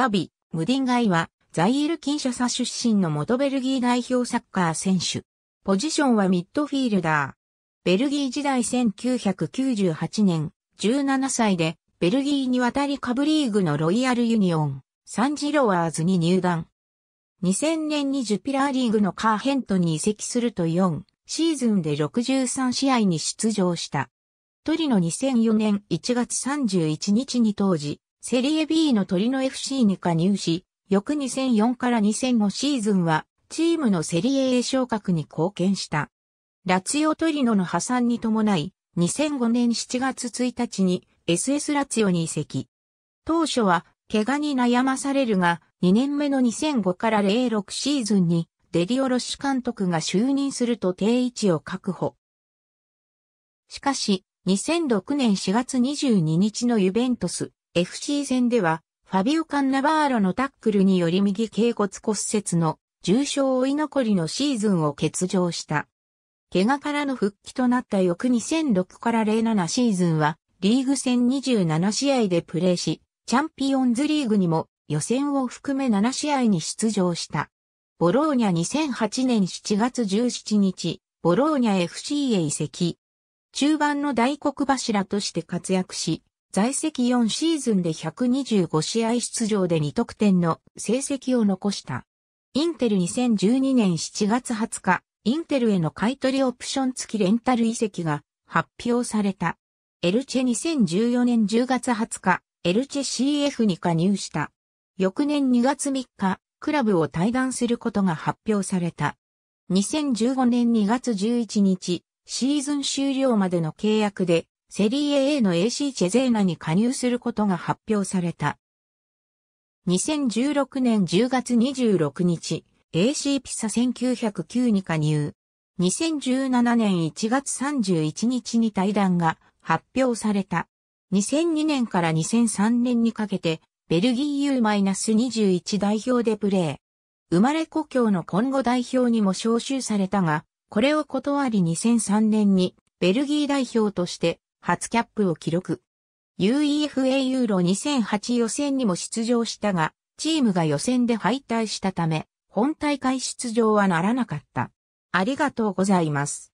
ガビ、ムディンガイは、ザイール・キンシャサ出身の元ベルギー代表サッカー選手。ポジションはミッドフィールダー。ベルギー時代1998年、17歳で、ベルギーに渡り下部リーグのロイヤルユニオン、サンジロワーズに入団。2000年にジュピラーリーグのカーヘントに移籍すると4、シーズンで63試合に出場した。トリノ2004年1月31日に当時、セリエ B のトリノ FC に加入し、翌2004から2005シーズンは、チームのセリエ A 昇格に貢献した。ラツィオトリノの破産に伴い、2005年7月1日に SS ラツィオに移籍。当初は、怪我に悩まされるが、2年目の2005から06シーズンに、デリオロシ監督が就任すると定位置を確保。しかし、2006年4月22日のユベントス、FC 戦では、ファビオ・カンナバーロのタックルにより右頸骨骨折の重傷追い残りのシーズンを欠場した。怪我からの復帰となった翌2006から07シーズンは、リーグ戦27試合でプレーし、チャンピオンズリーグにも予選を含め7試合に出場した。ボローニャ2008年7月17日、ボローニャ FC へ移籍。中盤の大黒柱として活躍し、在籍4シーズンで125試合出場で2得点の成績を残した。インテル2012年7月20日、インテルへの買取オプション付きレンタル移籍が発表された。エルチェ2014年10月20日、エルチェ CF に加入した。翌年2月3日、クラブを退団することが発表された。2015年2月11日、シーズン終了までの契約でセリエ A の AC チェゼーナに加入することが発表された。2016年10月26日、AC ピサ1909に加入。2017年1月31日に対談が発表された。2002年から2003年にかけて、ベルギー U-21 代表でプレー。生まれ故郷の今後代表にも招集されたが、これを断り2003年にベルギー代表として初キャップを記録。UEFA ユーロ2008予選にも出場したが、チームが予選で敗退したため、本大会出場はならなかった。ありがとうございます。